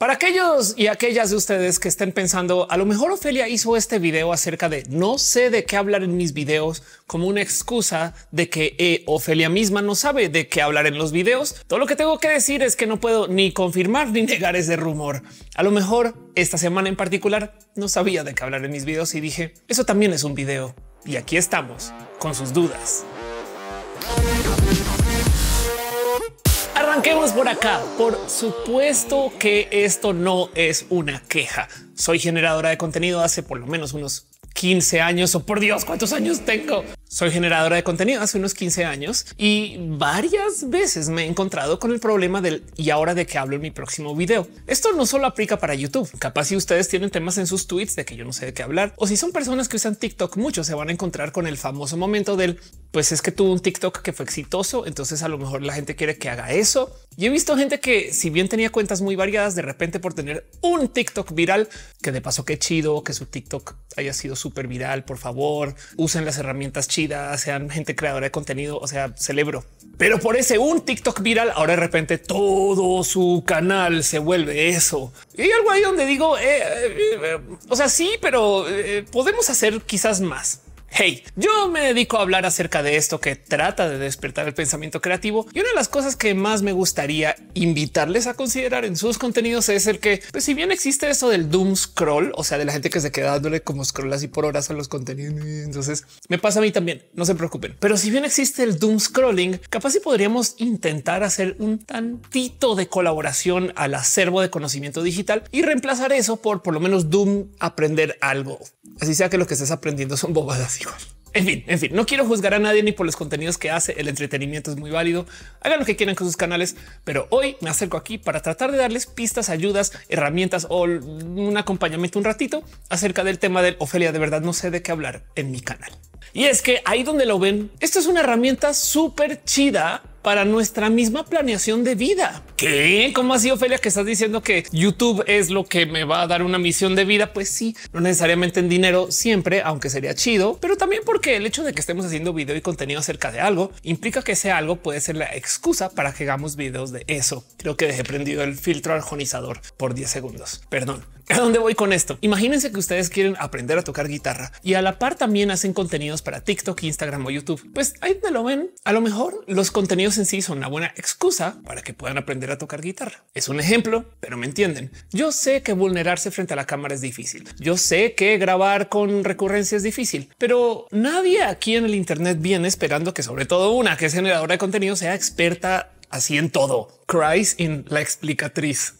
Para aquellos y aquellas de ustedes que estén pensando, a lo mejor Ofelia hizo este video acerca de no sé de qué hablar en mis videos como una excusa de que eh, Ofelia misma no sabe de qué hablar en los videos. Todo lo que tengo que decir es que no puedo ni confirmar ni negar ese rumor. A lo mejor esta semana en particular no sabía de qué hablar en mis videos y dije, eso también es un video. Y aquí estamos con sus dudas. arranquemos por acá. Por supuesto que esto no es una queja. Soy generadora de contenido hace por lo menos unos 15 años o por Dios, cuántos años tengo. Soy generadora de contenido hace unos 15 años y varias veces me he encontrado con el problema del y ahora de qué hablo en mi próximo video. Esto no solo aplica para YouTube, capaz si ustedes tienen temas en sus tweets de que yo no sé de qué hablar o si son personas que usan TikTok mucho, se van a encontrar con el famoso momento del pues es que tuvo un TikTok que fue exitoso. Entonces a lo mejor la gente quiere que haga eso y he visto gente que si bien tenía cuentas muy variadas, de repente por tener un TikTok viral, que de paso que chido que su TikTok haya sido súper viral, por favor, usen las herramientas chidas, sean gente creadora de contenido, o sea, celebro. Pero por ese un TikTok viral, ahora de repente todo su canal se vuelve eso. Y algo ahí donde digo, eh, eh, eh, o sea, sí, pero podemos hacer quizás más. Hey, yo me dedico a hablar acerca de esto que trata de despertar el pensamiento creativo y una de las cosas que más me gustaría invitarles a considerar en sus contenidos es el que, pues, si bien existe eso del doom scroll, o sea, de la gente que se queda dándole como scroll así por horas a los contenidos, entonces me pasa a mí también, no se preocupen. Pero si bien existe el doom scrolling, capaz si podríamos intentar hacer un tantito de colaboración al acervo de conocimiento digital y reemplazar eso por por lo menos doom aprender algo, así sea que lo que estés aprendiendo son bobadas en fin, en fin, no quiero juzgar a nadie ni por los contenidos que hace. El entretenimiento es muy válido. Hagan lo que quieran con sus canales, pero hoy me acerco aquí para tratar de darles pistas, ayudas, herramientas o un acompañamiento un ratito acerca del tema del Ofelia. De verdad no sé de qué hablar en mi canal. Y es que ahí donde lo ven, esto es una herramienta súper chida para nuestra misma planeación de vida. ¿Qué? ¿Cómo así, Ofelia, que estás diciendo que YouTube es lo que me va a dar una misión de vida? Pues sí, no necesariamente en dinero siempre, aunque sería chido, pero también porque el hecho de que estemos haciendo video y contenido acerca de algo implica que ese algo puede ser la excusa para que hagamos videos de eso. Creo que dejé prendido el filtro arjonizador por 10 segundos. Perdón. ¿A dónde voy con esto? Imagínense que ustedes quieren aprender a tocar guitarra y a la par también hacen contenidos para TikTok, Instagram o YouTube. Pues ahí me lo ven. A lo mejor los contenidos en sí son una buena excusa para que puedan aprender a tocar guitarra. Es un ejemplo, pero me entienden. Yo sé que vulnerarse frente a la cámara es difícil. Yo sé que grabar con recurrencia es difícil, pero nadie aquí en el Internet viene esperando que sobre todo una que es generadora de contenido sea experta así en todo. Cries in la explicatriz.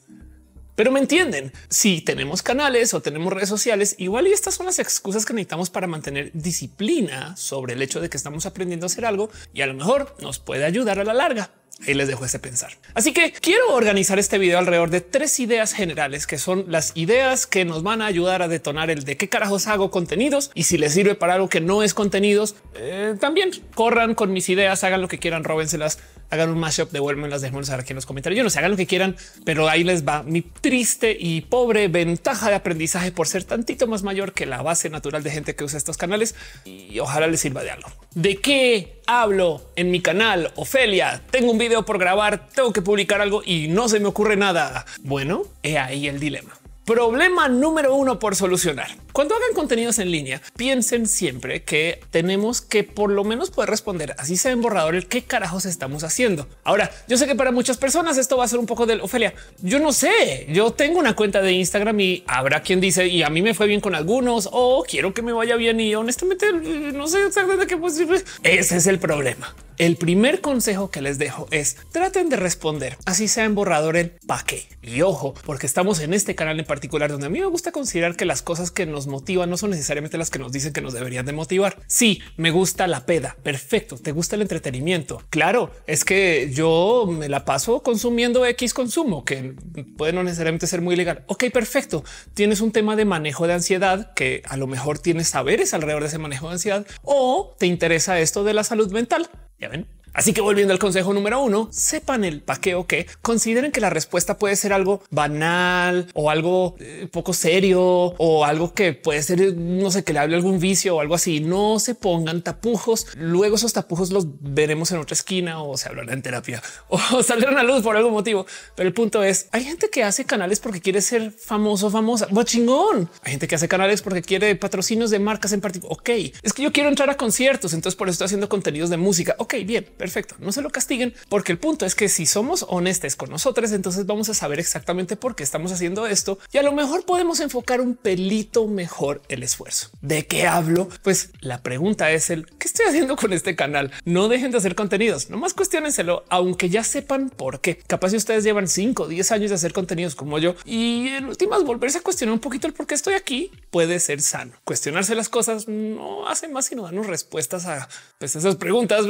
Pero me entienden, si tenemos canales o tenemos redes sociales, igual y estas son las excusas que necesitamos para mantener disciplina sobre el hecho de que estamos aprendiendo a hacer algo y a lo mejor nos puede ayudar a la larga. Ahí les dejo ese pensar. Así que quiero organizar este video alrededor de tres ideas generales que son las ideas que nos van a ayudar a detonar el de qué carajos hago contenidos y si les sirve para algo que no es contenidos, eh, también corran con mis ideas, hagan lo que quieran, róbenselas, hagan un mashup, devuélvenlas, saber aquí en los comentarios. Yo no sé, hagan lo que quieran, pero ahí les va mi triste y pobre ventaja de aprendizaje por ser tantito más mayor que la base natural de gente que usa estos canales y ojalá les sirva de algo. ¿De qué hablo en mi canal? Ofelia, tengo un video por grabar, tengo que publicar algo y no se me ocurre nada. Bueno, he ahí el dilema. Problema número uno por solucionar. Cuando hagan contenidos en línea, piensen siempre que tenemos que por lo menos poder responder, así sea en borrador, el qué carajos estamos haciendo. Ahora, yo sé que para muchas personas esto va a ser un poco del Ofelia. Yo no sé, yo tengo una cuenta de Instagram y habrá quien dice y a mí me fue bien con algunos o quiero que me vaya bien y honestamente no sé exactamente qué posible. Ese es el problema. El primer consejo que les dejo es traten de responder, así sea en borrador el paquete. Y ojo, porque estamos en este canal en particular donde a mí me gusta considerar que las cosas que nos motivan no son necesariamente las que nos dicen que nos deberían de motivar. Sí, me gusta la peda. Perfecto. Te gusta el entretenimiento. Claro, es que yo me la paso consumiendo X consumo que puede no necesariamente ser muy legal. Ok, perfecto. Tienes un tema de manejo de ansiedad que a lo mejor tienes saberes alrededor de ese manejo de ansiedad o te interesa esto de la salud mental. Kevin Así que volviendo al consejo número uno, sepan el paqueo que consideren que la respuesta puede ser algo banal o algo eh, poco serio o algo que puede ser, no sé, que le hable algún vicio o algo así. No se pongan tapujos. Luego esos tapujos los veremos en otra esquina o se hablará en terapia o saldrán a luz por algún motivo. Pero el punto es, hay gente que hace canales porque quiere ser famoso, famosa. Bueno, pues chingón. Hay gente que hace canales porque quiere patrocinios de marcas en particular. Ok, es que yo quiero entrar a conciertos, entonces por eso estoy haciendo contenidos de música. Ok, bien Perfecto. No se lo castiguen, porque el punto es que si somos honestos con nosotros, entonces vamos a saber exactamente por qué estamos haciendo esto y a lo mejor podemos enfocar un pelito mejor el esfuerzo. ¿De qué hablo? Pues la pregunta es el qué estoy haciendo con este canal. No dejen de hacer contenidos, nomás cuestionenselo, aunque ya sepan por qué. Capaz si ustedes llevan cinco o diez años de hacer contenidos como yo y en últimas volverse a cuestionar un poquito el por qué estoy aquí puede ser sano. Cuestionarse las cosas no hace más sino darnos respuestas a pues, esas preguntas.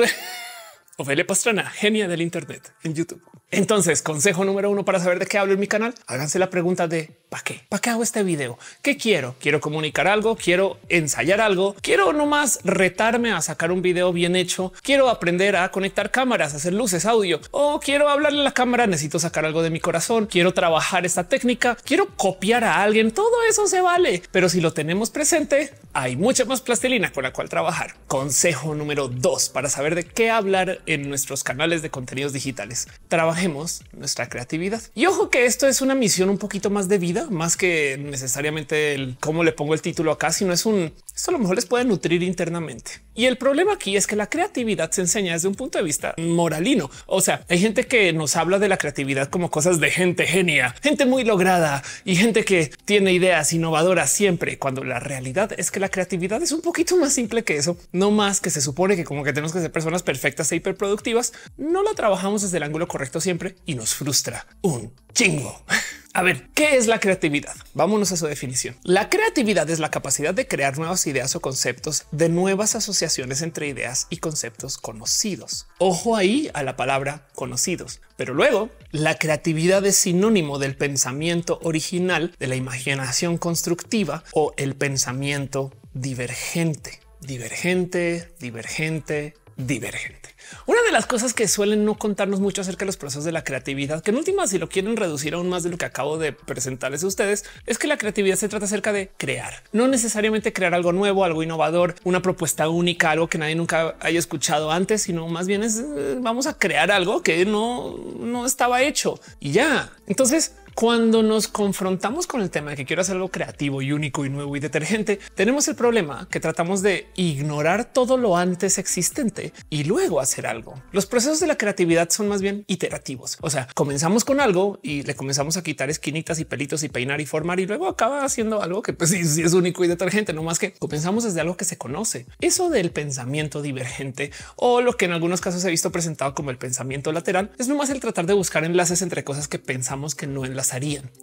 Ophelia Pastrana, genia del Internet en YouTube. Entonces, consejo número uno para saber de qué hablo en mi canal, háganse la pregunta de ¿para qué? ¿Para qué hago este video? ¿Qué quiero? ¿Quiero comunicar algo? ¿Quiero ensayar algo? ¿Quiero nomás retarme a sacar un video bien hecho? ¿Quiero aprender a conectar cámaras, hacer luces, audio? ¿O quiero hablarle a la cámara? ¿Necesito sacar algo de mi corazón? ¿Quiero trabajar esta técnica? ¿Quiero copiar a alguien? Todo eso se vale. Pero si lo tenemos presente, hay mucha más plastilina con la cual trabajar. Consejo número dos para saber de qué hablar en nuestros canales de contenidos digitales. Trabajemos nuestra creatividad. Y ojo que esto es una misión un poquito más de vida, más que necesariamente el cómo le pongo el título acá, sino es un esto a lo mejor les puede nutrir internamente. Y el problema aquí es que la creatividad se enseña desde un punto de vista moralino. O sea, hay gente que nos habla de la creatividad como cosas de gente genia, gente muy lograda y gente que tiene ideas innovadoras siempre, cuando la realidad es que la creatividad es un poquito más simple que eso, no más que se supone que como que tenemos que ser personas perfectas e hiperproductivas, no la trabajamos desde el ángulo correcto siempre y nos frustra un chingo. A ver, ¿qué es la creatividad? Vámonos a su definición. La creatividad es la capacidad de crear nuevas ideas o conceptos de nuevas asociaciones entre ideas y conceptos conocidos. Ojo ahí a la palabra conocidos, pero luego la creatividad es sinónimo del pensamiento original, de la imaginación constructiva o el pensamiento divergente. Divergente, divergente, divergente. Una de las cosas que suelen no contarnos mucho acerca de los procesos de la creatividad, que en última, si lo quieren reducir aún más de lo que acabo de presentarles a ustedes, es que la creatividad se trata acerca de crear, no necesariamente crear algo nuevo, algo innovador, una propuesta única, algo que nadie nunca haya escuchado antes, sino más bien es eh, vamos a crear algo que no, no estaba hecho y ya. Entonces, cuando nos confrontamos con el tema de que quiero hacer algo creativo y único y nuevo y detergente, tenemos el problema que tratamos de ignorar todo lo antes existente y luego hacer algo. Los procesos de la creatividad son más bien iterativos. O sea, comenzamos con algo y le comenzamos a quitar esquinitas y pelitos y peinar y formar y luego acaba haciendo algo que pues, sí, es único y detergente, no más que comenzamos desde algo que se conoce. Eso del pensamiento divergente o lo que en algunos casos he visto presentado como el pensamiento lateral es más el tratar de buscar enlaces entre cosas que pensamos que no enlazan.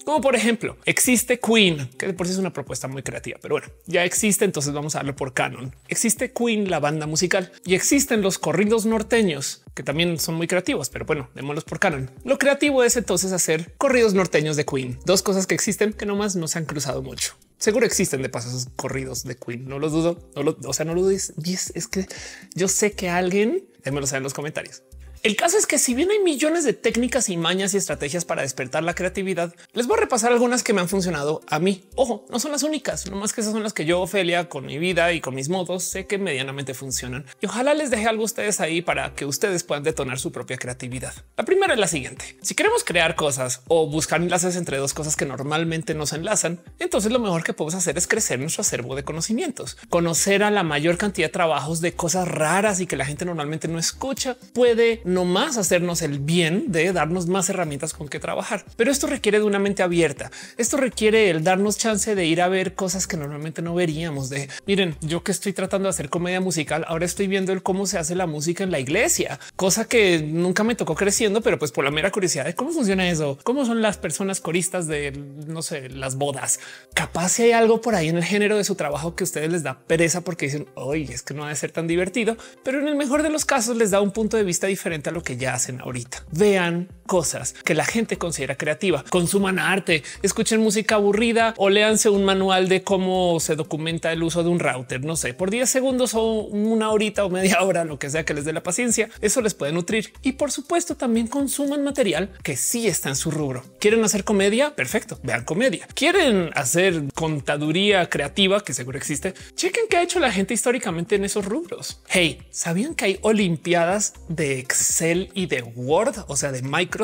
Como por ejemplo, existe Queen, que por sí es una propuesta muy creativa, pero bueno, ya existe, entonces vamos a darlo por canon. Existe Queen, la banda musical, y existen los corridos norteños, que también son muy creativos, pero bueno, démoslos por canon. Lo creativo es entonces hacer corridos norteños de Queen, dos cosas que existen que nomás no se han cruzado mucho. Seguro existen de paso esos corridos de Queen. No los dudo. No o sea, no lo dudes. es que yo sé que alguien me lo en los comentarios. El caso es que si bien hay millones de técnicas y mañas y estrategias para despertar la creatividad, les voy a repasar algunas que me han funcionado a mí. Ojo, no son las únicas, no más que esas son las que yo, Ofelia, con mi vida y con mis modos, sé que medianamente funcionan. Y ojalá les deje algo a ustedes ahí para que ustedes puedan detonar su propia creatividad. La primera es la siguiente. Si queremos crear cosas o buscar enlaces entre dos cosas que normalmente nos enlazan, entonces lo mejor que podemos hacer es crecer nuestro acervo de conocimientos. Conocer a la mayor cantidad de trabajos de cosas raras y que la gente normalmente no escucha puede no más hacernos el bien de darnos más herramientas con que trabajar. Pero esto requiere de una mente abierta. Esto requiere el darnos chance de ir a ver cosas que normalmente no veríamos. De miren, yo que estoy tratando de hacer comedia musical, ahora estoy viendo el cómo se hace la música en la iglesia, cosa que nunca me tocó creciendo, pero pues por la mera curiosidad de cómo funciona eso, cómo son las personas coristas de no sé, las bodas. Capaz si hay algo por ahí en el género de su trabajo que a ustedes les da pereza porque dicen hoy es que no ha de ser tan divertido, pero en el mejor de los casos les da un punto de vista diferente lo que ya hacen ahorita. Vean cosas que la gente considera creativa. Consuman arte, escuchen música aburrida o leanse un manual de cómo se documenta el uso de un router, no sé, por 10 segundos o una horita o media hora, lo que sea que les dé la paciencia. Eso les puede nutrir. Y por supuesto, también consuman material que sí está en su rubro. ¿Quieren hacer comedia? Perfecto, vean comedia. ¿Quieren hacer contaduría creativa, que seguro existe? Chequen qué ha hecho la gente históricamente en esos rubros. Hey, ¿sabían que hay olimpiadas de Excel y de Word? O sea, de Microsoft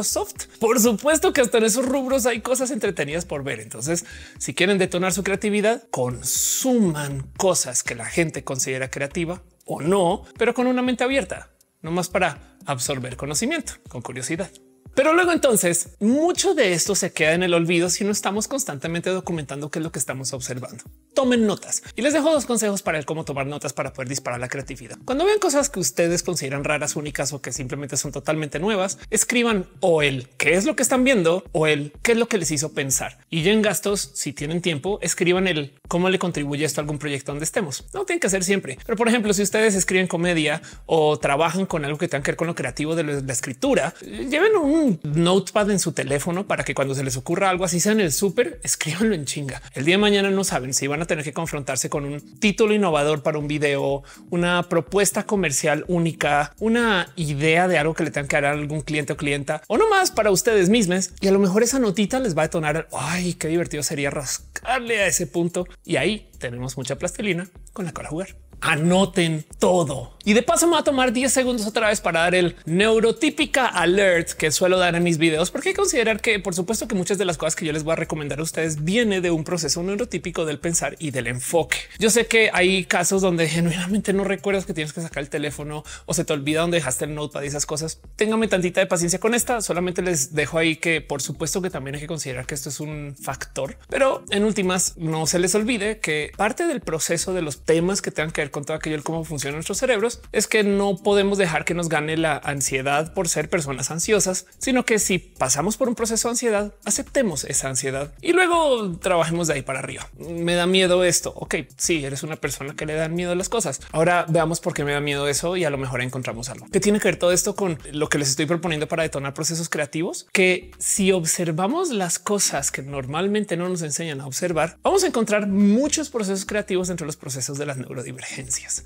por supuesto que hasta en esos rubros hay cosas entretenidas por ver. Entonces, si quieren detonar su creatividad, consuman cosas que la gente considera creativa o no, pero con una mente abierta, no más para absorber conocimiento, con curiosidad. Pero luego entonces mucho de esto se queda en el olvido si no estamos constantemente documentando qué es lo que estamos observando. Tomen notas y les dejo dos consejos para el cómo tomar notas para poder disparar la creatividad. Cuando vean cosas que ustedes consideran raras, únicas o que simplemente son totalmente nuevas, escriban o el qué es lo que están viendo o el qué es lo que les hizo pensar. Y ya en gastos, si tienen tiempo, escriban el cómo le contribuye esto a algún proyecto donde estemos. No tienen que ser siempre, pero por ejemplo, si ustedes escriben comedia o trabajan con algo que tenga que ver con lo creativo de la escritura, lleven un un notepad en su teléfono para que cuando se les ocurra algo así sea en el súper, escríbanlo en chinga. El día de mañana no saben si van a tener que confrontarse con un título innovador para un video, una propuesta comercial única, una idea de algo que le tengan que dar a algún cliente o clienta o no más para ustedes mismos. Y a lo mejor esa notita les va a detonar. Ay, qué divertido sería rascarle a ese punto. Y ahí tenemos mucha plastilina con la cual jugar anoten todo. Y de paso me va a tomar 10 segundos otra vez para dar el neurotípica alert que suelo dar en mis videos, porque hay que considerar que por supuesto que muchas de las cosas que yo les voy a recomendar a ustedes viene de un proceso neurotípico del pensar y del enfoque. Yo sé que hay casos donde genuinamente no recuerdas que tienes que sacar el teléfono o se te olvida donde dejaste el notepad y esas cosas. Téngame tantita de paciencia con esta. Solamente les dejo ahí que por supuesto que también hay que considerar que esto es un factor, pero en últimas no se les olvide que parte del proceso de los temas que tengan que ver con todo aquello, cómo funcionan nuestros cerebros, es que no podemos dejar que nos gane la ansiedad por ser personas ansiosas, sino que si pasamos por un proceso de ansiedad, aceptemos esa ansiedad y luego trabajemos de ahí para arriba. Me da miedo esto. Ok, sí, eres una persona que le dan miedo a las cosas. Ahora veamos por qué me da miedo eso y a lo mejor encontramos algo que tiene que ver todo esto con lo que les estoy proponiendo para detonar procesos creativos, que si observamos las cosas que normalmente no nos enseñan a observar, vamos a encontrar muchos procesos creativos entre los procesos de las neurodivergencias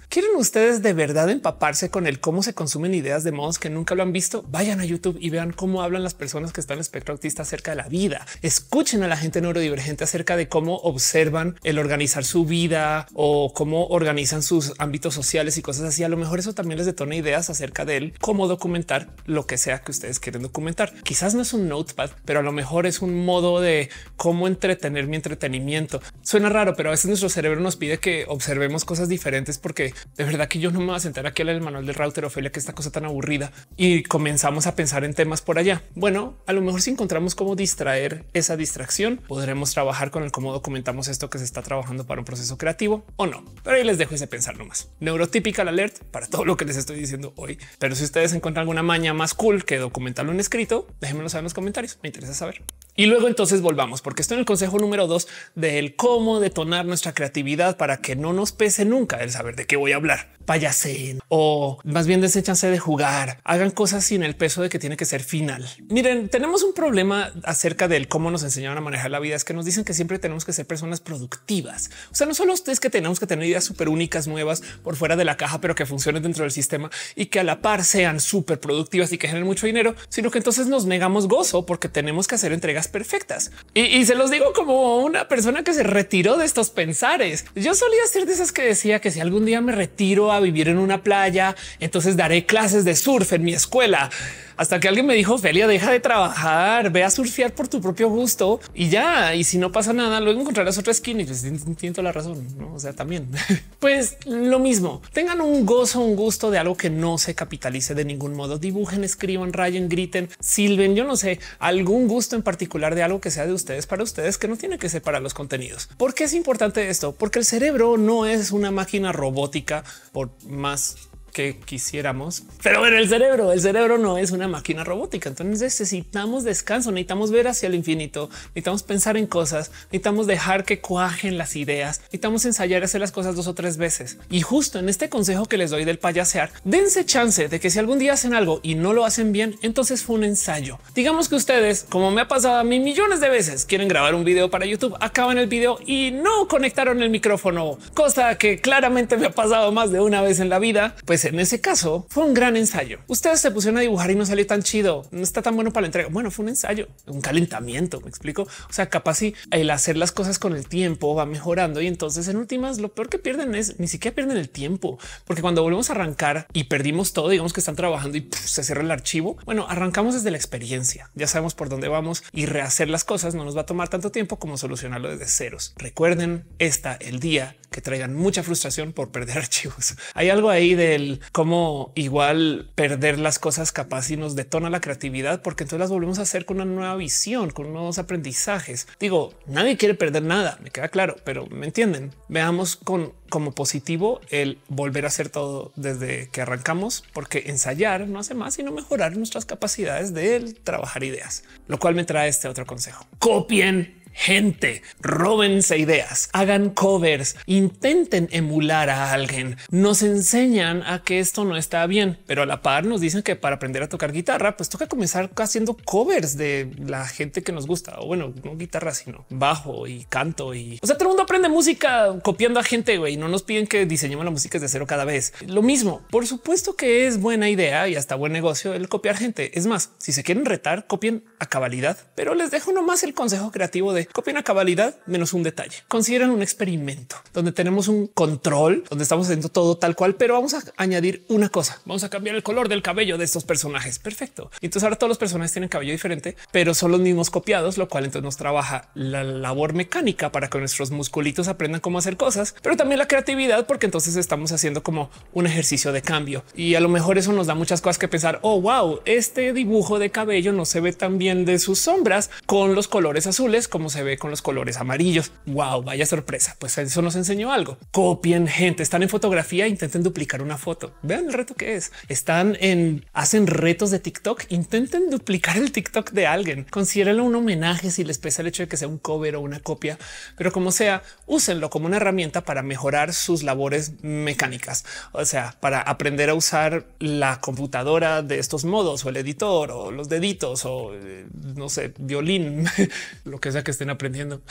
¿Quieren ustedes de verdad empaparse con el cómo se consumen ideas de modos que nunca lo han visto? Vayan a YouTube y vean cómo hablan las personas que están en espectro autista acerca de la vida. Escuchen a la gente neurodivergente acerca de cómo observan el organizar su vida o cómo organizan sus ámbitos sociales y cosas así. A lo mejor eso también les detona ideas acerca de cómo documentar lo que sea que ustedes quieren documentar. Quizás no es un notepad, pero a lo mejor es un modo de cómo entretener mi entretenimiento. Suena raro, pero a veces nuestro cerebro nos pide que observemos cosas diferentes es porque de verdad que yo no me voy a sentar aquí el manual del router Ophelia que esta cosa tan aburrida y comenzamos a pensar en temas por allá. Bueno, a lo mejor si encontramos cómo distraer esa distracción, podremos trabajar con el cómo documentamos esto que se está trabajando para un proceso creativo o no. Pero ahí les dejo ese pensar nomás. Neurotypical alert para todo lo que les estoy diciendo hoy. Pero si ustedes encuentran alguna maña más cool que documentarlo en escrito, déjenmelo saber en los comentarios. Me interesa saber. Y luego entonces volvamos, porque estoy en el consejo número dos del cómo detonar nuestra creatividad para que no nos pese nunca el saber de qué voy a hablar payasen o más bien deséchanse de jugar, hagan cosas sin el peso de que tiene que ser final. Miren, tenemos un problema acerca del cómo nos enseñaron a manejar la vida. Es que nos dicen que siempre tenemos que ser personas productivas. O sea, no solo ustedes que tenemos que tener ideas súper únicas, nuevas por fuera de la caja, pero que funcionen dentro del sistema y que a la par sean súper productivas y que generen mucho dinero, sino que entonces nos negamos gozo porque tenemos que hacer entregas perfectas. Y, se los digo como una persona que se retiró de estos pensares. Yo solía ser de esas que decía que si algún día me retiro vivir en una playa, entonces daré clases de surf en mi escuela. Hasta que alguien me dijo, Felia, deja de trabajar, ve a surfear por tu propio gusto y ya. Y si no pasa nada, luego encontrarás otra skin y siento pues, la razón. ¿no? O sea, también pues lo mismo. Tengan un gozo, un gusto de algo que no se capitalice de ningún modo. Dibujen, escriban, rayen, griten, silben. Yo no sé algún gusto en particular de algo que sea de ustedes para ustedes que no tiene que ser para los contenidos. ¿Por qué es importante esto? Porque el cerebro no es una máquina robótica por más que quisiéramos. Pero en el cerebro, el cerebro no es una máquina robótica. Entonces necesitamos descanso, necesitamos ver hacia el infinito, necesitamos pensar en cosas, necesitamos dejar que cuajen las ideas, necesitamos ensayar hacer las cosas dos o tres veces. Y justo en este consejo que les doy del payasear, dense chance de que si algún día hacen algo y no lo hacen bien, entonces fue un ensayo. Digamos que ustedes, como me ha pasado a mí millones de veces, quieren grabar un video para YouTube, acaban el video y no conectaron el micrófono, cosa que claramente me ha pasado más de una vez en la vida, pues en ese caso fue un gran ensayo. Ustedes se pusieron a dibujar y no salió tan chido. No está tan bueno para la entrega. Bueno, fue un ensayo, un calentamiento. Me explico. O sea, capaz si el hacer las cosas con el tiempo va mejorando y entonces en últimas lo peor que pierden es ni siquiera pierden el tiempo, porque cuando volvemos a arrancar y perdimos todo, digamos que están trabajando y se cierra el archivo. Bueno, arrancamos desde la experiencia. Ya sabemos por dónde vamos y rehacer las cosas no nos va a tomar tanto tiempo como solucionarlo desde ceros. Recuerden, está el día que traigan mucha frustración por perder archivos. Hay algo ahí del cómo igual perder las cosas capaz y nos detona la creatividad porque entonces las volvemos a hacer con una nueva visión, con nuevos aprendizajes. Digo, nadie quiere perder nada, me queda claro, pero me entienden. Veamos con como positivo el volver a hacer todo desde que arrancamos, porque ensayar no hace más sino mejorar nuestras capacidades de trabajar ideas, lo cual me trae este otro consejo. Copien gente, róbense ideas, hagan covers, intenten emular a alguien. Nos enseñan a que esto no está bien, pero a la par nos dicen que para aprender a tocar guitarra, pues toca comenzar haciendo covers de la gente que nos gusta. O bueno, no guitarra, sino bajo y canto y o sea, todo el mundo aprende música copiando a gente y no nos piden que diseñemos la música de cero cada vez. Lo mismo, por supuesto que es buena idea y hasta buen negocio el copiar gente. Es más, si se quieren retar, copien a cabalidad, pero les dejo nomás el consejo creativo de copia una cabalidad menos un detalle. Consideran un experimento donde tenemos un control, donde estamos haciendo todo tal cual, pero vamos a añadir una cosa. Vamos a cambiar el color del cabello de estos personajes. Perfecto. Entonces ahora todos los personajes tienen cabello diferente, pero son los mismos copiados, lo cual entonces nos trabaja la labor mecánica para que nuestros musculitos aprendan cómo hacer cosas, pero también la creatividad, porque entonces estamos haciendo como un ejercicio de cambio y a lo mejor eso nos da muchas cosas que pensar. Oh, wow, este dibujo de cabello no se ve tan bien de sus sombras con los colores azules como se se ve con los colores amarillos. Wow, vaya sorpresa. Pues eso nos enseñó algo. Copien gente, están en fotografía, intenten duplicar una foto. Vean el reto que es. Están en hacen retos de TikTok, intenten duplicar el TikTok de alguien. Considérenlo un homenaje si les pesa el hecho de que sea un cover o una copia, pero como sea, úsenlo como una herramienta para mejorar sus labores mecánicas, o sea, para aprender a usar la computadora de estos modos o el editor o los deditos o eh, no sé, violín, lo que sea que estén aprendiendo.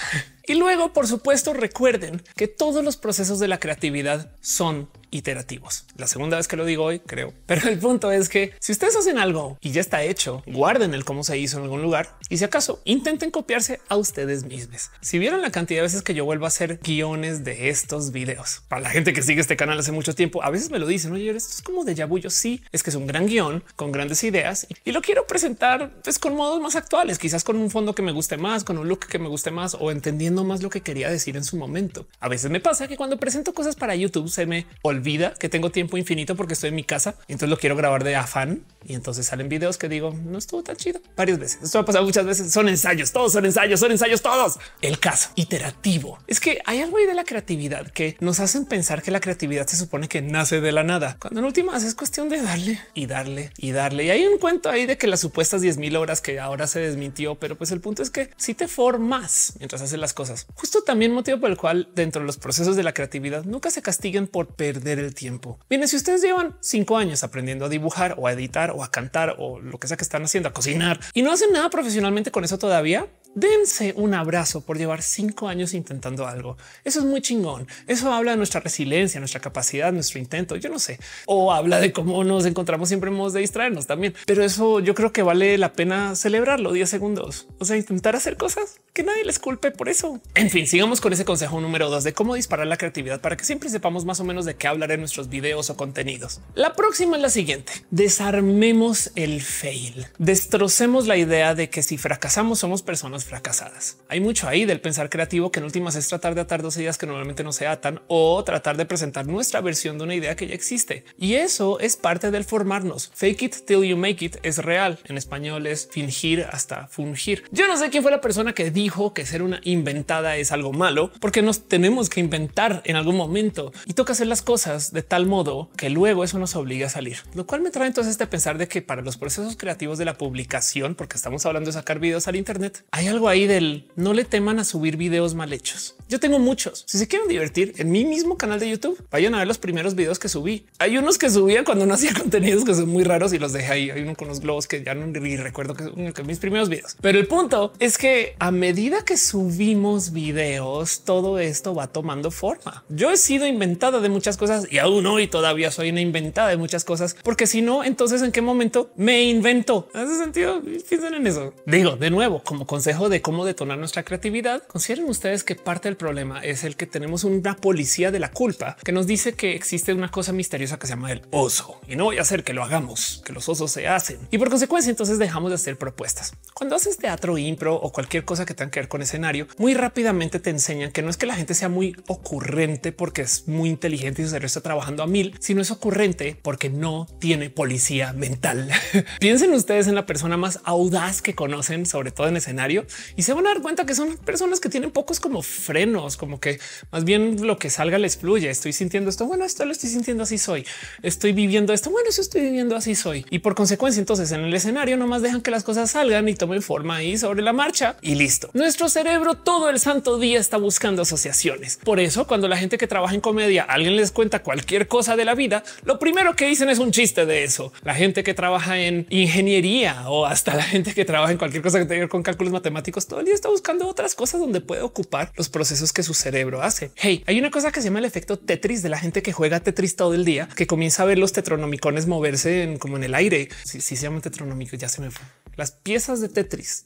y luego, por supuesto, recuerden que todos los procesos de la creatividad son iterativos. La segunda vez que lo digo hoy, creo. Pero el punto es que si ustedes hacen algo y ya está hecho, guarden el cómo se hizo en algún lugar y si acaso intenten copiarse a ustedes mismos. Si vieron la cantidad de veces que yo vuelvo a hacer guiones de estos videos, para la gente que sigue este canal hace mucho tiempo, a veces me lo dicen, oye, esto es como de yabullo. Sí, es que es un gran guión con grandes ideas y lo quiero presentar pues, con modos más actuales, quizás con un fondo que me guste más, con un look que que me guste más o entendiendo más lo que quería decir en su momento. A veces me pasa que cuando presento cosas para YouTube se me olvida que tengo tiempo infinito porque estoy en mi casa y entonces lo quiero grabar de afán y entonces salen videos que digo no estuvo tan chido varias veces. Esto ha pasado muchas veces. Son ensayos, todos son ensayos, son ensayos, todos. El caso iterativo es que hay algo ahí de la creatividad que nos hacen pensar que la creatividad se supone que nace de la nada, cuando en últimas es cuestión de darle y darle y darle. Y hay un cuento ahí de que las supuestas 10.000 mil horas que ahora se desmintió, pero pues el punto es que si te formas más mientras hacen las cosas. Justo también motivo por el cual dentro de los procesos de la creatividad nunca se castiguen por perder el tiempo. Miren, si ustedes llevan cinco años aprendiendo a dibujar o a editar o a cantar o lo que sea que están haciendo, a cocinar y no hacen nada profesionalmente con eso todavía, dense un abrazo por llevar cinco años intentando algo. Eso es muy chingón. Eso habla de nuestra resiliencia, nuestra capacidad, nuestro intento. Yo no sé, o habla de cómo nos encontramos siempre modos de distraernos también. Pero eso yo creo que vale la pena celebrarlo 10 segundos. O sea, intentar hacer cosas que nadie les culpe por eso. En fin, sigamos con ese consejo número dos de cómo disparar la creatividad para que siempre sepamos más o menos de qué hablar en nuestros videos o contenidos. La próxima es la siguiente. Desarmemos el fail. Destrocemos la idea de que si fracasamos somos personas fracasadas. Hay mucho ahí del pensar creativo que en últimas es tratar de atar dos ideas que normalmente no se atan o tratar de presentar nuestra versión de una idea que ya existe. Y eso es parte del formarnos. Fake it till you make it es real. En español es fingir hasta fungir. Yo no sé quién fue la persona que dijo que ser una inventada es algo malo, porque nos tenemos que inventar en algún momento y toca hacer las cosas de tal modo que luego eso nos obliga a salir. Lo cual me trae entonces este pensar de que para los procesos creativos de la publicación, porque estamos hablando de sacar videos al Internet, hay algo ahí del no le teman a subir videos mal hechos. Yo tengo muchos. Si se quieren divertir en mi mismo canal de YouTube, vayan a ver los primeros videos que subí. Hay unos que subían cuando no hacía contenidos que son muy raros y los dejé ahí. Hay uno con los globos que ya no ni recuerdo que mis primeros videos. Pero el punto es que a medida que subimos videos, todo esto va tomando forma. Yo he sido inventada de muchas cosas y aún hoy todavía soy una inventada de muchas cosas, porque si no, entonces en qué momento me invento? Hace sentido. Piensen en eso. Digo de nuevo, como consejo de cómo detonar nuestra creatividad, consideren ustedes que parte del problema es el que tenemos una policía de la culpa que nos dice que existe una cosa misteriosa que se llama el oso y no voy a hacer que lo hagamos, que los osos se hacen y por consecuencia entonces dejamos de hacer propuestas. Cuando haces teatro impro o cualquier cosa que tenga que ver con escenario, muy rápidamente te enseñan que no es que la gente sea muy ocurrente porque es muy inteligente y su cerebro está trabajando a mil, sino es ocurrente porque no tiene policía mental. Piensen ustedes en la persona más audaz que conocen, sobre todo en escenario, y se van a dar cuenta que son personas que tienen pocos como frenos, como que más bien lo que salga les fluye. Estoy sintiendo esto. Bueno, esto lo estoy sintiendo así soy. Estoy viviendo esto. Bueno, eso estoy viviendo así soy. Y por consecuencia, entonces en el escenario nomás dejan que las cosas salgan y tomen forma ahí sobre la marcha y listo. Nuestro cerebro todo el santo día está buscando asociaciones. Por eso, cuando la gente que trabaja en comedia, alguien les cuenta cualquier cosa de la vida, lo primero que dicen es un chiste de eso. La gente que trabaja en ingeniería o hasta la gente que trabaja en cualquier cosa que tenga que ver con cálculos matemáticos, todo el día está buscando otras cosas donde puede ocupar los procesos que su cerebro hace. Hey, hay una cosa que se llama el efecto Tetris de la gente que juega Tetris todo el día, que comienza a ver los tetronomicones moverse como en el aire. Si, se llama tetronomicos, ya se me fue. Las piezas de Tetris,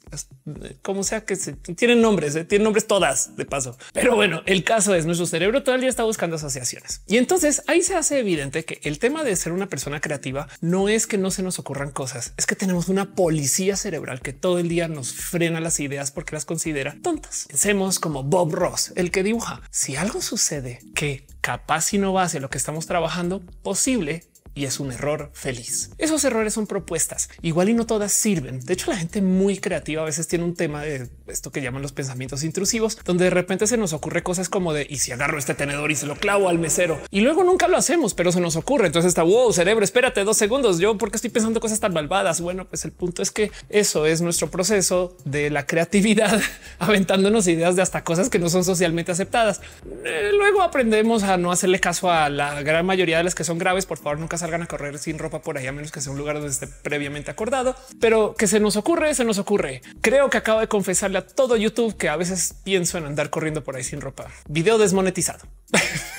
eh, como sea que se, tienen nombres, eh, tienen nombres todas de paso. Pero bueno, el caso es nuestro cerebro todo el día está buscando asociaciones. Y entonces ahí se hace evidente que el tema de ser una persona creativa no es que no se nos ocurran cosas, es que tenemos una policía cerebral que todo el día nos frena las ideas porque las considera tontas. Pensemos como Bob Ross, el que dibuja. Si algo sucede que capaz si no va lo que estamos trabajando, posible y es un error feliz. Esos errores son propuestas, igual y no todas sirven. De hecho, la gente muy creativa a veces tiene un tema de esto que llaman los pensamientos intrusivos, donde de repente se nos ocurre cosas como de y si agarro este tenedor y se lo clavo al mesero y luego nunca lo hacemos, pero se nos ocurre. Entonces está wow, cerebro, espérate dos segundos. Yo porque estoy pensando cosas tan malvadas. Bueno, pues el punto es que eso es nuestro proceso de la creatividad, aventándonos ideas de hasta cosas que no son socialmente aceptadas. Eh, luego aprendemos a no hacerle caso a la gran mayoría de las que son graves. Por favor, nunca van a correr sin ropa por ahí, a menos que sea un lugar donde esté previamente acordado. Pero que se nos ocurre, se nos ocurre. Creo que acabo de confesarle a todo YouTube que a veces pienso en andar corriendo por ahí sin ropa. Video desmonetizado.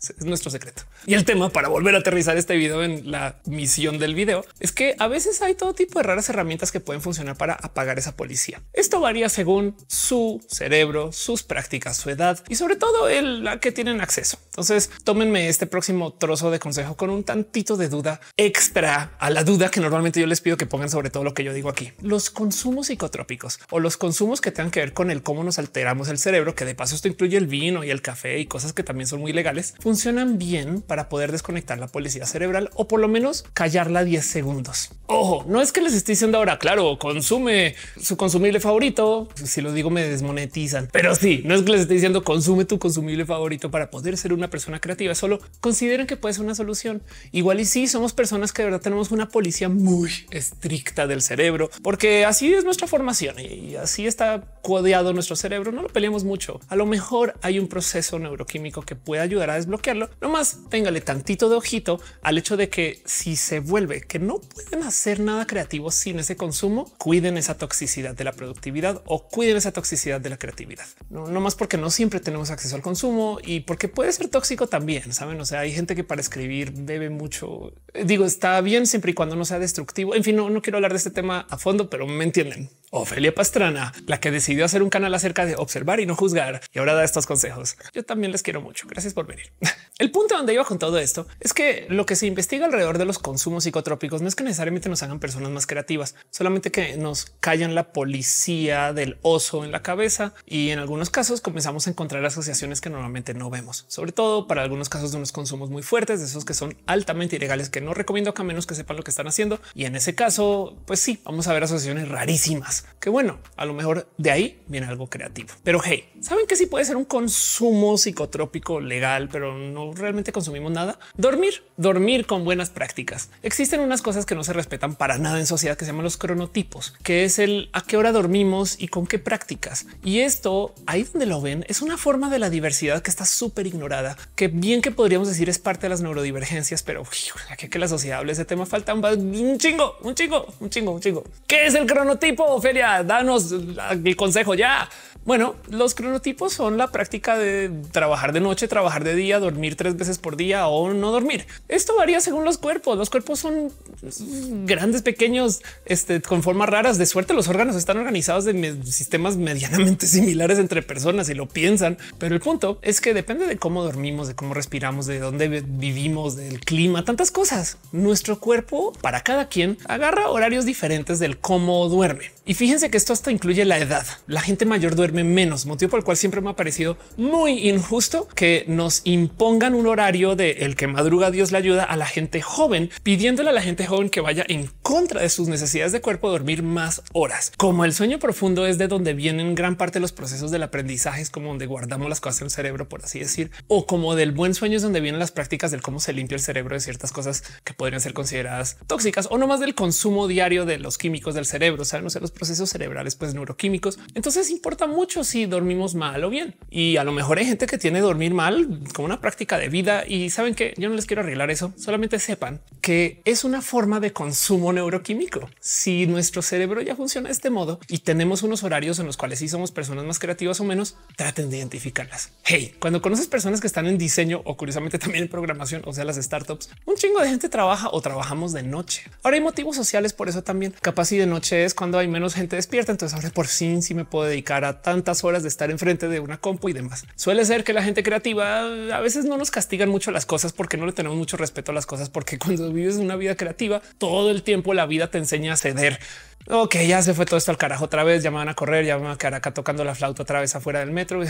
Es nuestro secreto. Y el tema para volver a aterrizar este video en la misión del video es que a veces hay todo tipo de raras herramientas que pueden funcionar para apagar esa policía. Esto varía según su cerebro, sus prácticas, su edad y sobre todo el, la que tienen acceso. Entonces tómenme este próximo trozo de consejo con un tantito de duda extra a la duda que normalmente yo les pido que pongan sobre todo lo que yo digo aquí. Los consumos psicotrópicos o los consumos que tengan que ver con el cómo nos alteramos el cerebro, que de paso esto incluye el vino y el café y cosas que también son muy legales funcionan bien para poder desconectar la policía cerebral o por lo menos callarla 10 segundos. Ojo, no es que les esté diciendo ahora, claro, consume su consumible favorito. Si lo digo, me desmonetizan, pero sí, no es que les esté diciendo consume tu consumible favorito para poder ser una persona creativa. Solo consideren que puede ser una solución. Igual y si sí, somos personas que de verdad tenemos una policía muy estricta del cerebro, porque así es nuestra formación y así está codeado nuestro cerebro. No lo peleamos mucho. A lo mejor hay un proceso neuroquímico que puede ayudar a desbloquear no más téngale tantito de ojito al hecho de que si se vuelve que no pueden hacer nada creativo sin ese consumo, cuiden esa toxicidad de la productividad o cuiden esa toxicidad de la creatividad. No, no más porque no siempre tenemos acceso al consumo y porque puede ser tóxico también, saben? O sea, hay gente que para escribir bebe mucho. Digo, está bien siempre y cuando no sea destructivo. En fin, no, no quiero hablar de este tema a fondo, pero me entienden. Ofelia Pastrana, la que decidió hacer un canal acerca de observar y no juzgar y ahora da estos consejos. Yo también les quiero mucho. Gracias por venir. El punto donde iba con todo esto es que lo que se investiga alrededor de los consumos psicotrópicos no es que necesariamente nos hagan personas más creativas, solamente que nos callan la policía del oso en la cabeza y en algunos casos comenzamos a encontrar asociaciones que normalmente no vemos, sobre todo para algunos casos de unos consumos muy fuertes, de esos que son altamente ilegales, que no recomiendo que a menos que sepan lo que están haciendo. Y en ese caso, pues sí, vamos a ver asociaciones rarísimas, que bueno, a lo mejor de ahí viene algo creativo. Pero hey, ¿saben que sí puede ser un consumo psicotrópico legal, pero no realmente consumimos nada. Dormir, dormir con buenas prácticas. Existen unas cosas que no se respetan para nada en sociedad que se llaman los cronotipos, que es el a qué hora dormimos y con qué prácticas. Y esto ahí donde lo ven es una forma de la diversidad que está súper ignorada, que bien que podríamos decir es parte de las neurodivergencias, pero aquí que la sociedad hable ese tema falta un, chingo, un chingo, un chingo, un chingo. ¿Qué es el cronotipo? Feria, danos el consejo ya. Bueno, los cronotipos son la práctica de trabajar de noche, trabajar de día, dormir tres veces por día o no dormir. Esto varía según los cuerpos. Los cuerpos son grandes, pequeños, este, con formas raras. De suerte, los órganos están organizados en sistemas medianamente similares entre personas y lo piensan. Pero el punto es que depende de cómo dormimos, de cómo respiramos, de dónde vivimos, del clima, tantas cosas. Nuestro cuerpo para cada quien agarra horarios diferentes del cómo duerme. Y fíjense que esto hasta incluye la edad. La gente mayor duerme menos, motivo por el cual siempre me ha parecido muy injusto que nos impongan un horario de el que madruga Dios le ayuda a la gente joven, pidiéndole a la gente joven que vaya en contra de sus necesidades de cuerpo dormir más horas. Como el sueño profundo es de donde vienen gran parte de los procesos del aprendizaje, es como donde guardamos las cosas en el cerebro, por así decir, o como del buen sueño es donde vienen las prácticas del cómo se limpia el cerebro de ciertas cosas que podrían ser consideradas tóxicas o no más del consumo diario de los químicos del cerebro, saben, o sea, los procesos cerebrales, pues neuroquímicos. Entonces importa mucho mucho si dormimos mal o bien. Y a lo mejor hay gente que tiene dormir mal como una práctica de vida y saben que yo no les quiero arreglar eso. Solamente sepan que es una forma de consumo neuroquímico. Si nuestro cerebro ya funciona de este modo y tenemos unos horarios en los cuales sí somos personas más creativas o menos, traten de identificarlas. Hey, cuando conoces personas que están en diseño o curiosamente también en programación, o sea, las startups, un chingo de gente trabaja o trabajamos de noche. Ahora hay motivos sociales por eso también. Capaz y de noche es cuando hay menos gente despierta. Entonces ahora por fin sí me puedo dedicar a tantas horas de estar enfrente de una compu y demás. Suele ser que la gente creativa eh, a veces no nos castigan mucho las cosas porque no le tenemos mucho respeto a las cosas, porque cuando vives una vida creativa, todo el tiempo la vida te enseña a ceder. Ok, ya se fue todo esto al carajo otra vez. Ya me van a correr, ya me van a quedar acá tocando la flauta otra vez afuera del metro.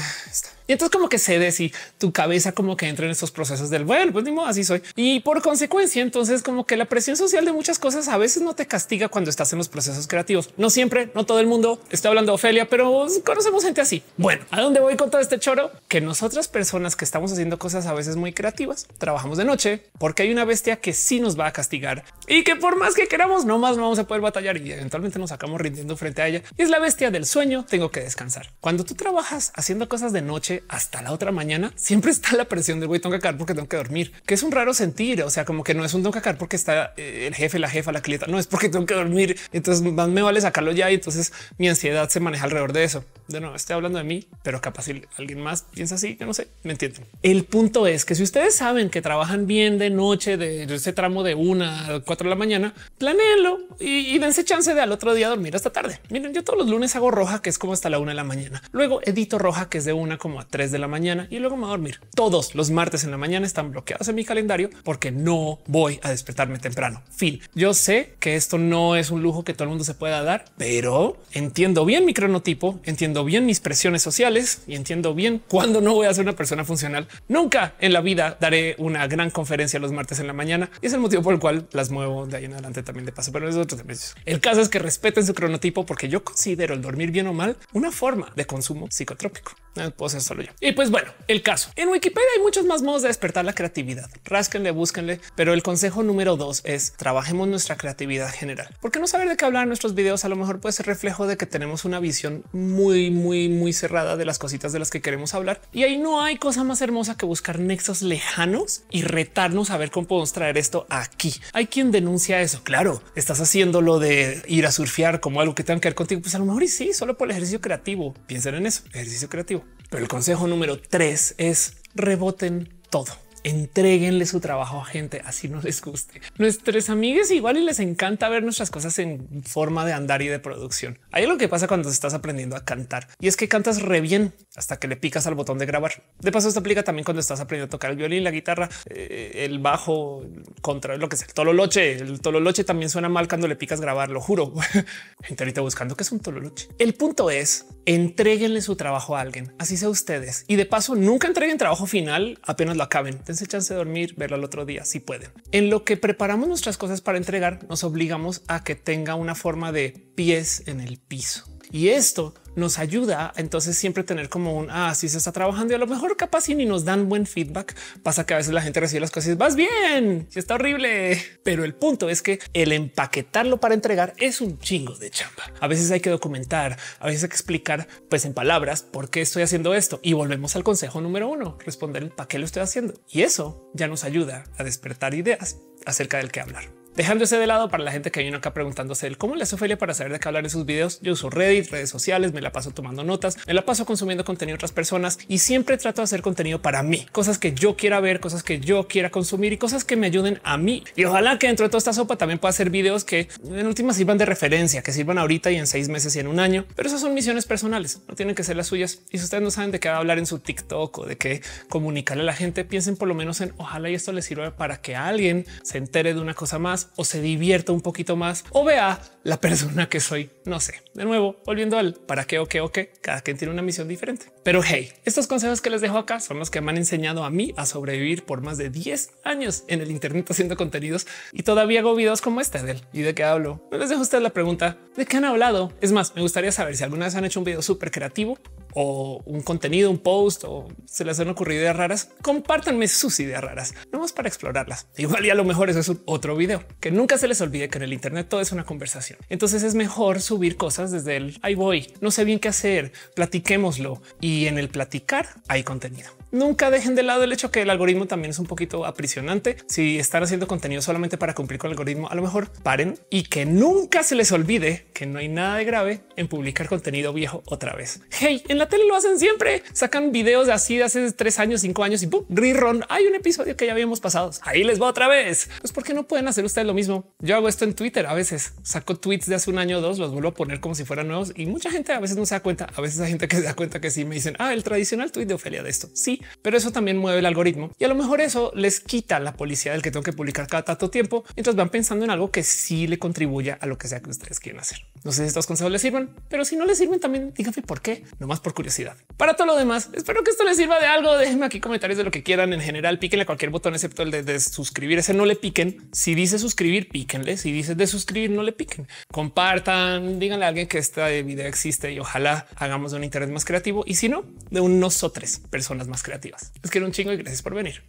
Y entonces como que se des y tu cabeza como que entra en estos procesos del bueno, pues ni modo, así soy. Y por consecuencia, entonces como que la presión social de muchas cosas a veces no te castiga cuando estás en los procesos creativos. No siempre, no todo el mundo está hablando Ofelia, pero conocemos gente así. Bueno, ¿a dónde voy con todo este choro? Que nosotras personas que estamos haciendo cosas a veces muy creativas, trabajamos de noche porque hay una bestia que sí nos va a castigar y que por más que queramos, no más no vamos a poder batallar y eventualmente nos sacamos rindiendo frente a ella. Y es la bestia del sueño, tengo que descansar. Cuando tú trabajas haciendo cosas de noche hasta la otra mañana, siempre está la presión de güey, tengo que acabar porque tengo que dormir, que es un raro sentir, o sea, como que no es un tengo que porque está eh, el jefe, la jefa, la clienta, no es porque tengo que dormir, entonces más me vale sacarlo ya y entonces mi ansiedad se maneja alrededor de eso de nuevo estoy hablando de mí, pero capaz si alguien más piensa así, yo no sé, me entienden. El punto es que si ustedes saben que trabajan bien de noche, de ese tramo de una a cuatro de la mañana, planéenlo y, dense chance de al otro día dormir hasta tarde. Miren, yo todos los lunes hago roja, que es como hasta la una de la mañana. Luego edito roja, que es de una como a tres de la mañana y luego me voy a dormir. Todos los martes en la mañana están bloqueados en mi calendario porque no voy a despertarme temprano. Fin. Yo sé que esto no es un lujo que todo el mundo se pueda dar, pero entiendo bien mi cronotipo, entiendo bien mis presiones sociales y entiendo bien cuándo no voy a ser una persona funcional. Nunca en la vida daré una gran conferencia los martes en la mañana y es el motivo por el cual las muevo de ahí en adelante también de paso, pero es otro tema. El caso es que respeten su cronotipo porque yo considero el dormir bien o mal una forma de consumo psicotrópico. Eh, puedo ser solo yo. Y pues bueno, el caso en Wikipedia hay muchos más modos de despertar la creatividad. Rásquenle, búsquenle, pero el consejo número dos es trabajemos nuestra creatividad general, porque no saber de qué hablar en nuestros videos a lo mejor puede ser reflejo de que tenemos una visión muy, muy, muy cerrada de las cositas de las que queremos hablar. Y ahí no hay cosa más hermosa que buscar nexos lejanos y retarnos a ver cómo podemos traer esto aquí. Hay quien denuncia eso. Claro, estás haciendo lo de ir a surfear como algo que tenga que ver contigo. Pues a lo mejor y sí, solo por el ejercicio creativo. Piensen en eso, ejercicio creativo. Pero el consejo número tres es reboten todo. Entréguenle su trabajo a gente, así no les guste. Nuestros amigos igual y les encanta ver nuestras cosas en forma de andar y de producción. Hay algo que pasa cuando estás aprendiendo a cantar y es que cantas re bien hasta que le picas al botón de grabar. De paso, esto aplica también cuando estás aprendiendo a tocar el violín, la guitarra, eh, el bajo, contra lo que es el tololoche. El tololoche también suena mal cuando le picas grabar, lo juro. gente ahorita buscando que es un tololoche. El punto es Entréguenle su trabajo a alguien, así sea ustedes. Y de paso, nunca entreguen trabajo final apenas lo acaben. Dense chance de dormir, verlo al otro día si pueden. En lo que preparamos nuestras cosas para entregar, nos obligamos a que tenga una forma de pies en el piso. Y esto nos ayuda entonces siempre tener como un así ah, se está trabajando y a lo mejor capaz y ni nos dan buen feedback. Pasa que a veces la gente recibe las cosas y vas bien, si está horrible. Pero el punto es que el empaquetarlo para entregar es un chingo de chamba. A veces hay que documentar, a veces hay que explicar pues en palabras por qué estoy haciendo esto. Y volvemos al consejo número uno, responder el para qué lo estoy haciendo. Y eso ya nos ayuda a despertar ideas acerca del que hablar. Dejando ese de lado para la gente que viene acá preguntándose el cómo le hace Ophelia para saber de qué hablar en sus videos. Yo uso Reddit, redes sociales, me la paso tomando notas, me la paso consumiendo contenido de otras personas y siempre trato de hacer contenido para mí, cosas que yo quiera ver, cosas que yo quiera consumir y cosas que me ayuden a mí. Y ojalá que dentro de toda esta sopa también pueda hacer videos que en últimas sirvan de referencia, que sirvan ahorita y en seis meses y en un año. Pero esas son misiones personales, no tienen que ser las suyas. Y si ustedes no saben de qué hablar en su TikTok o de qué comunicarle a la gente, piensen por lo menos en ojalá y esto les sirva para que alguien se entere de una cosa más o se divierta un poquito más o vea la persona que soy. No sé. De nuevo, volviendo al para qué o qué o qué. Cada quien tiene una misión diferente. Pero hey, estos consejos que les dejo acá son los que me han enseñado a mí a sobrevivir por más de 10 años en el Internet haciendo contenidos y todavía hago videos como este de ¿Y de qué hablo? les dejo a ustedes la pregunta de qué han hablado. Es más, me gustaría saber si alguna vez han hecho un video súper creativo o un contenido, un post o se les han ocurrido ideas raras, compártanme sus ideas raras, vamos para explorarlas. Igual y a lo mejor eso es otro video que nunca se les olvide que en el Internet todo es una conversación. Entonces es mejor subir cosas desde el ahí voy, no sé bien qué hacer, platiquémoslo y en el platicar hay contenido nunca dejen de lado el hecho que el algoritmo también es un poquito aprisionante. Si están haciendo contenido solamente para cumplir con el algoritmo, a lo mejor paren y que nunca se les olvide que no hay nada de grave en publicar contenido viejo otra vez. Hey, en la tele lo hacen siempre. Sacan videos de así de hace tres años, cinco años y ¡pum! rerun. Hay un episodio que ya habíamos pasado. Ahí les va otra vez. Pues porque no pueden hacer ustedes lo mismo. Yo hago esto en Twitter a veces. Saco tweets de hace un año o dos, los vuelvo a poner como si fueran nuevos y mucha gente a veces no se da cuenta. A veces hay gente que se da cuenta que sí me dicen, ah, el tradicional tweet de Ofelia de esto. Sí, pero eso también mueve el algoritmo y a lo mejor eso les quita la policía del que tengo que publicar cada tanto tiempo. Entonces van pensando en algo que sí le contribuya a lo que sea que ustedes quieran hacer. No sé si estos consejos les sirvan, pero si no les sirven también díganme por qué, no más por curiosidad. Para todo lo demás, espero que esto les sirva de algo. Déjenme aquí comentarios de lo que quieran. En general, píquenle a cualquier botón excepto el de, de suscribir. Ese no le piquen. Si dice suscribir, píquenle. Si dice de suscribir, no le piquen. Compartan, díganle a alguien que este video existe y ojalá hagamos de un interés más creativo. Y si no, de un tres personas más creativas creativas. Es que era un chingo y gracias por venir.